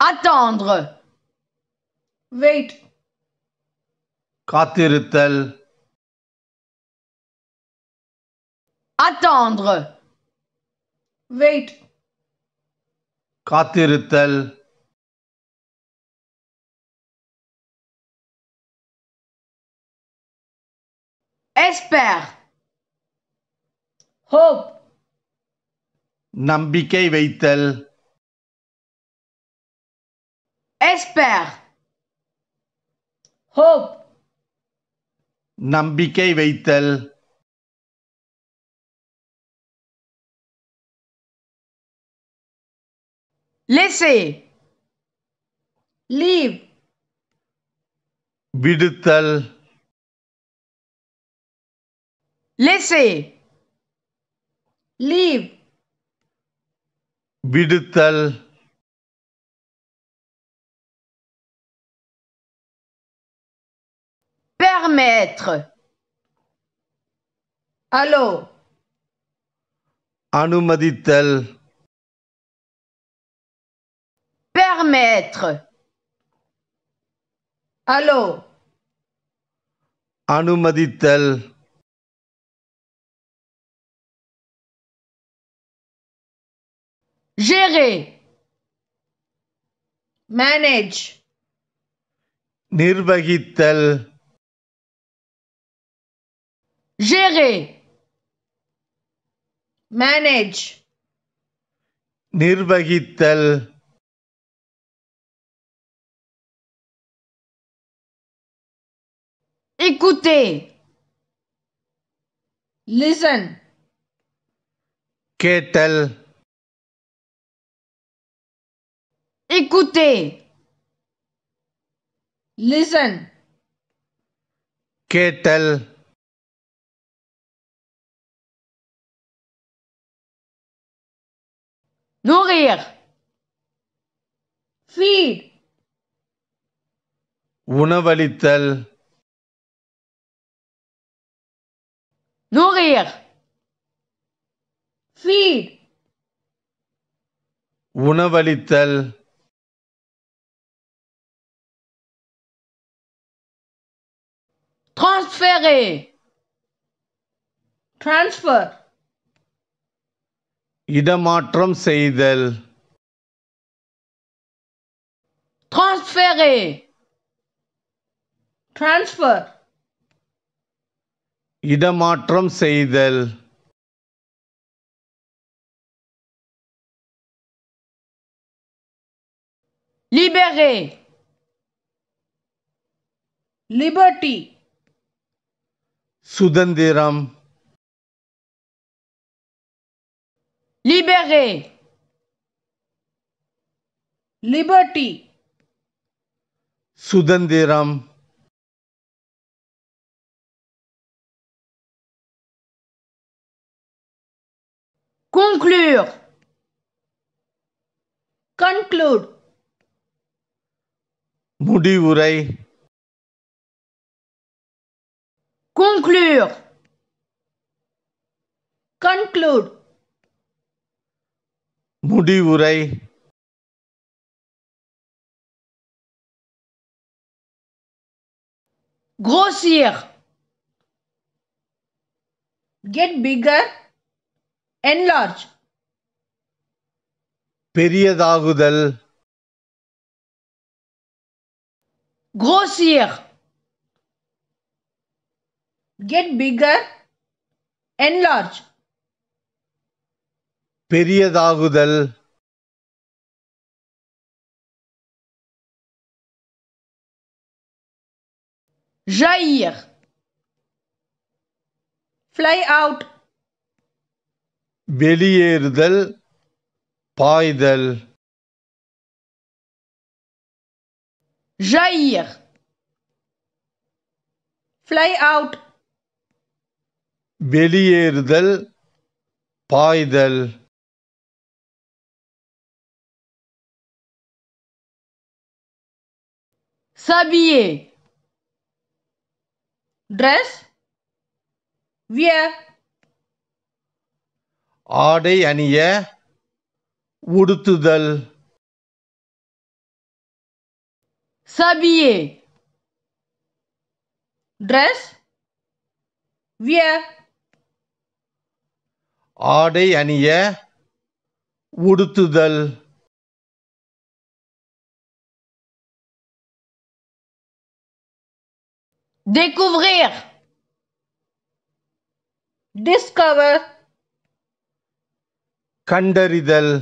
Attendre. Wait. elle Attendre. Wait. elle Espère. Hope. Nambikei veitel. Espère, Hope, N'abîquez pas Laissez, Leave, Bidetal, Laissez, Leave, Bidetal allô maître. Allô? Anoumadit-elle? Permettre. Allô? Anoumadit-elle? Gérer. Manage. nirvagit gérer, manage, nirvagittal, écouter, listen, Ketel. écouter, listen, ketal. Écoutez. listen. Nourrir. Feed. Unavalital. Nourrir. Feed. Unavalital. Transférer. Transfer. இடமாற்றம் செய்தல் transférer transfer இடமாற்றம் செய்தல் libérer liberty சுதந்திரம் libéré, liberty सुदंदेराम conclure conclude முடிவுரை conclure conclude முடிவுரை grossir get bigger enlarge பெரியதாகுதல் grossir get bigger enlarge பெரியதாகுதல் جيغ fly out வெளியேறுதல் பாய்தல் جيغ fly out வெளியேறுதல் பாய்தல் s'habiller dress wear ஆடை அணிய உடுத்துதல் s'habiller dress wear ஆடை அணிய உடுத்துதல் Découvrir. Discover. கண்டறிதல்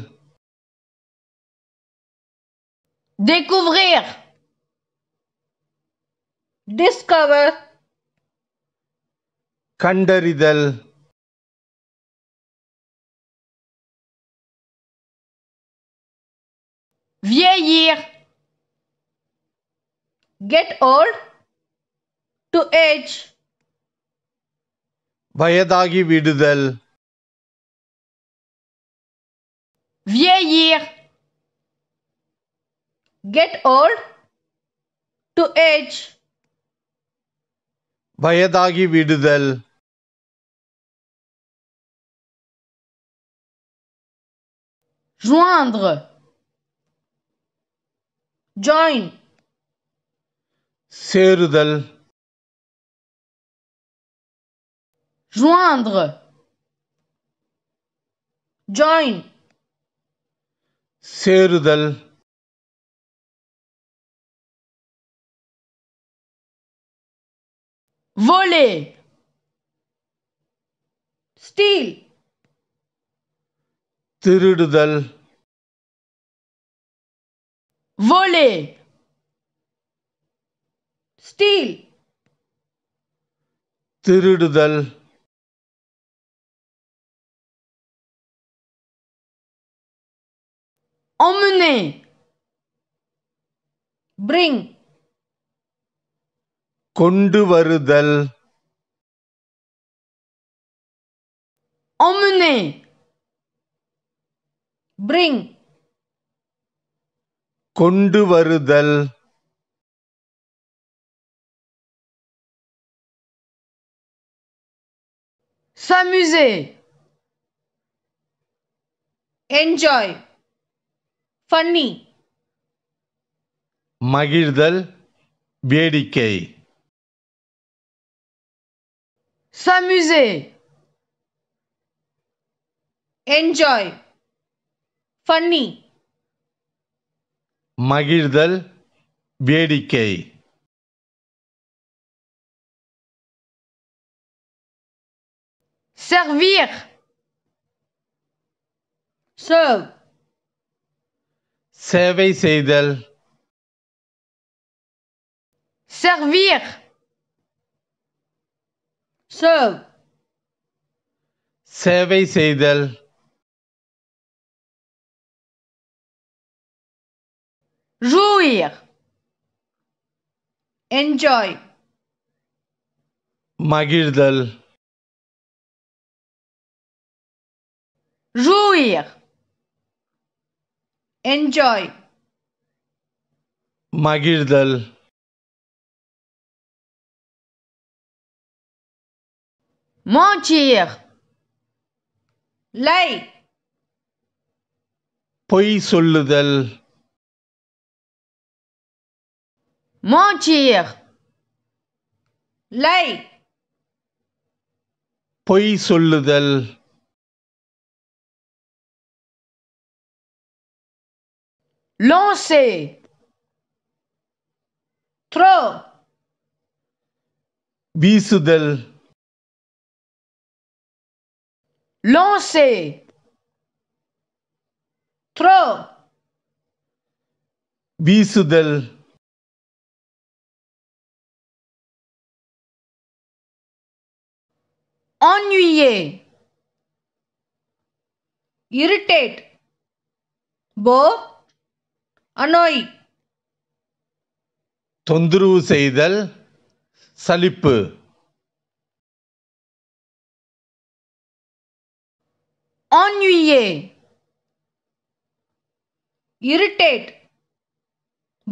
Découvrir. Discover. கண்டறிதல் Vieillir. Get old. to age வயதாகி விடுதல் vieillir get old to age வயதாகி விடுதல் joindre join சேருதல் Joindre. Join. Serdel, voler steal திருடுதல் voler steal திருடுதல் emmener, bring, கொண்டு வருதல் emmener, bring, கொண்டு வருதல் s'amuser, enjoy. ஃபன்னி மகிழ்தல் வேடிக்கை s'amuser enjoy funny மகிழ்தல் வேடிக்கை servir serve சேவை செய்தல் servir serve சேவை செய்தல் jouir enjoy Magirdal jouir enjoy மகிழ்தல் Mentir. லை பொய் சொல்லுதல் Mentir. லை பொய் சொல்லுதல் Lancer, Throw. Bisudel. Lancer. Throw. Bisudel. ennuyé, Irritate. Beau. அநோய் தொந்தரவு செய்தல் சலிப்பு ஆன்யுயே இரிட்டேட்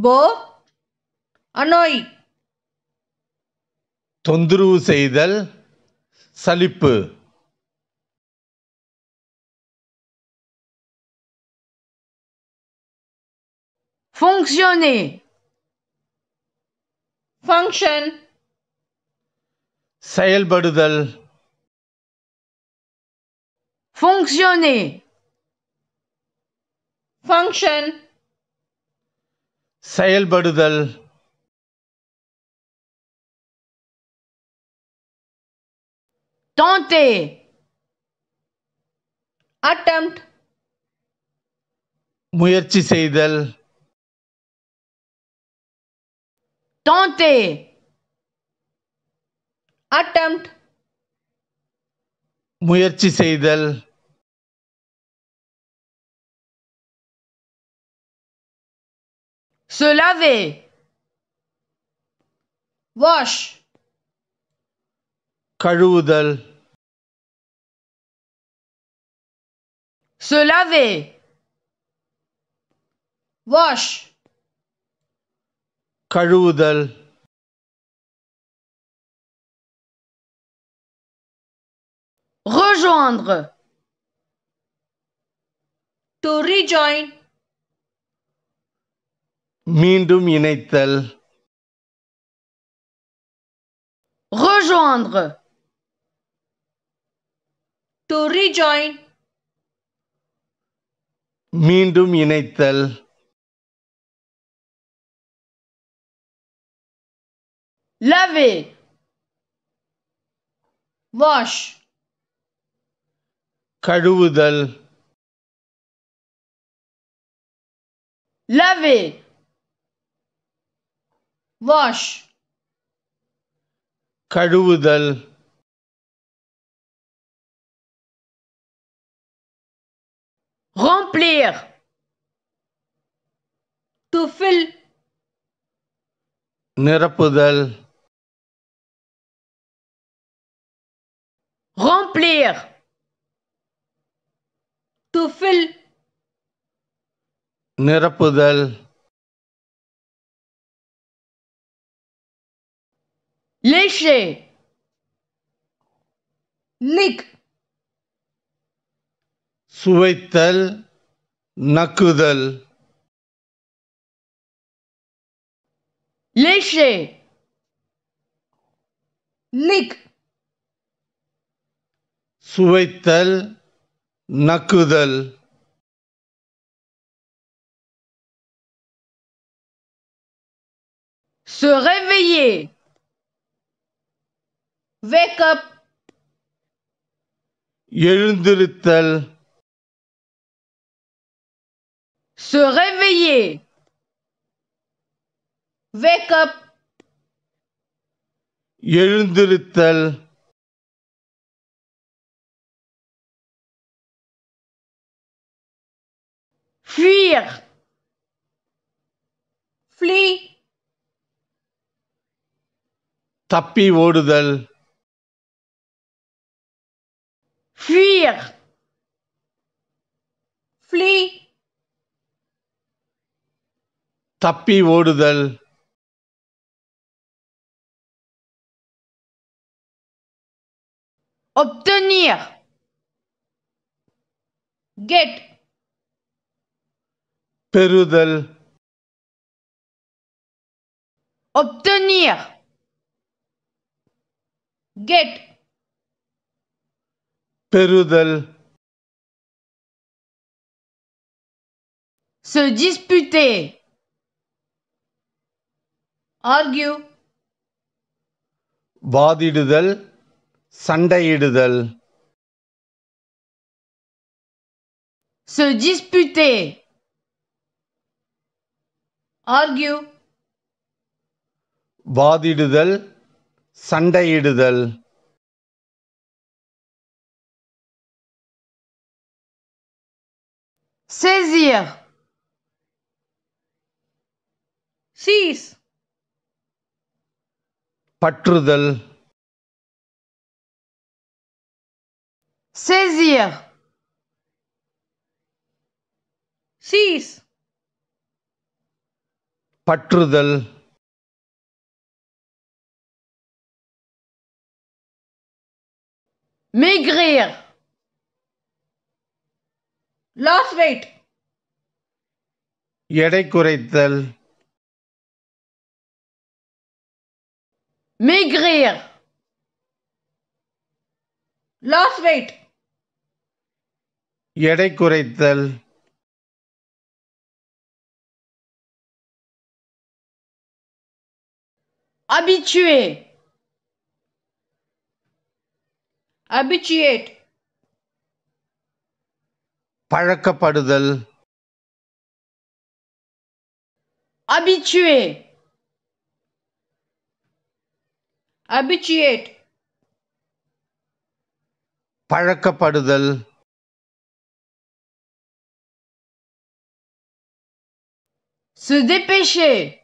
போ அநோய் தொந்தரவு செய்தல் சலிப்பு fonctionner function செயல்படுதல் fonctionner function செயல்படுதல் tenter attempt முயற்சி செய்தல் Tenter. Attempt. முயற்சி செய்தல் Se laver. Wash. கழுவுதல் Se laver. Wash. கழுவுதல் rejoindre to rejoin மீண்டும் இணைத்தல் rejoindre to rejoin மீண்டும் இணைத்தல் laver, wash, ಕಡುವುದಲ್ laver, wash, ಕಡುವುದಲ್ remplir, to fill, நிரப்புதல் remplir. To fill. Nirapudal. Lécher. Lick. Suvaitel. Nakudal. Lécher. Lick. Se réveiller. Wake up. எழுந்திருத்தல் Se réveiller. Wake up. எழுந்திருத்தல் fuir flee tapi ஓடுதல் fuir flee tapi ஓடுதல் obtenir get பெறுதல் obtenir get பெறுதல் se disputer argue வாதிடுதல் சண்டையிடுதல் se disputer argue வாதிடுதல் சண்டையிடுதல் saisir seize பற்றுதல் saisir seize பற்றுதல் மேக்ரியர் loss weight எடை குறைத்தல் மேக்ரியர் loss loss weight எடை குறைத்தல் habitué habituate பழக்கப்படுதல் habitué habituate Parakapadal se dépêcher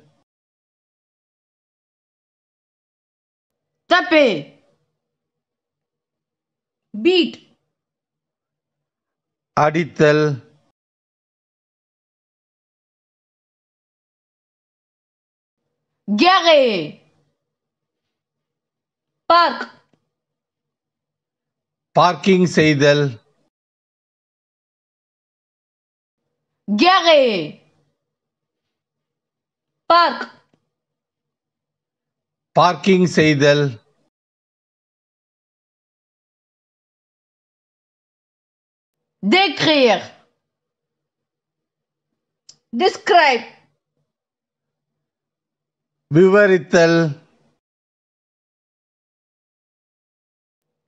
तपे beat அடித்தல் गेरे पार्क பார்க்கிங் செய்தல் गेरे पार्क பார்க்கிங் செய்தல் Décrire. Describe. Vivarital.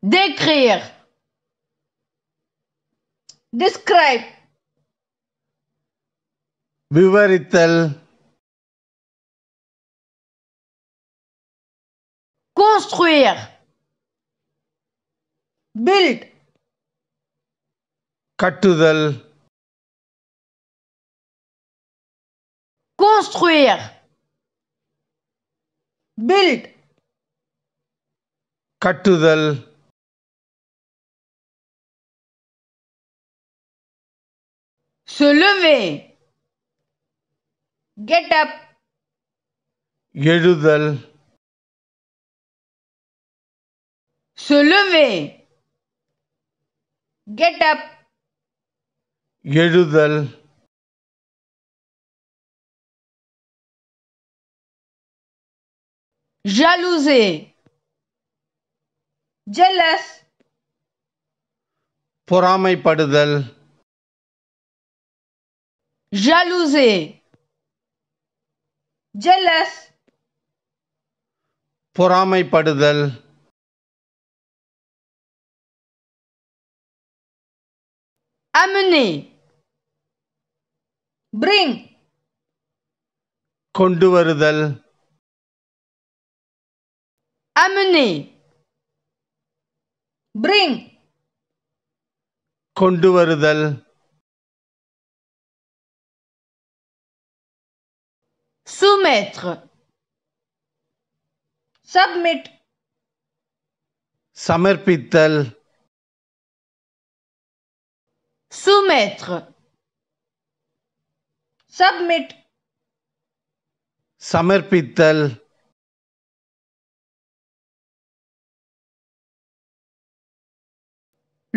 Décrire. Describe. Vivarital. Construire. Build. கட்டுதல் construire build கட்டுதல் se lever get up எழுதல் se lever get up எழுதல் jalouser, jealous, பொறாமைப்படுதல் jalouser, jealous, பொறாமைப்படுதல் amener, பிரிங் கொண்டு வருதல் அமினி பிரிங் கொண்டு வருதல் soumettre submit சமர்ப்பித்தல் soumettre சப்மிட் சமர்ப்பித்தல்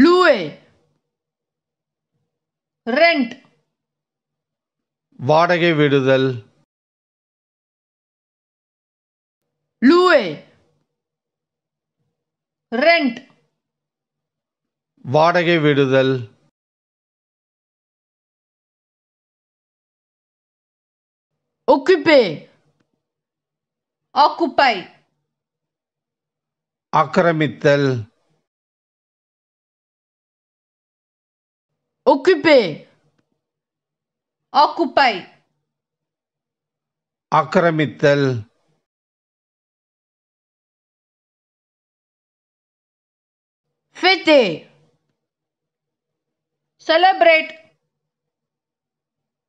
லூவே ரெண்ட் வாடகை விடுதல் லூவே ரெண்ட் வாடகை விடுதல் Occupé. Occupy. ஆக்கிரமித்தல் Occupé. Occupy. ஆக்கிரமித்தல் Fêter. Celebrate.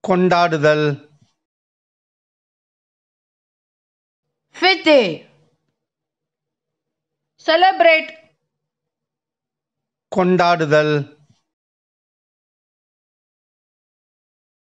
கொண்டாடுதல் fifth day Celebrate. கொண்டாடுதல்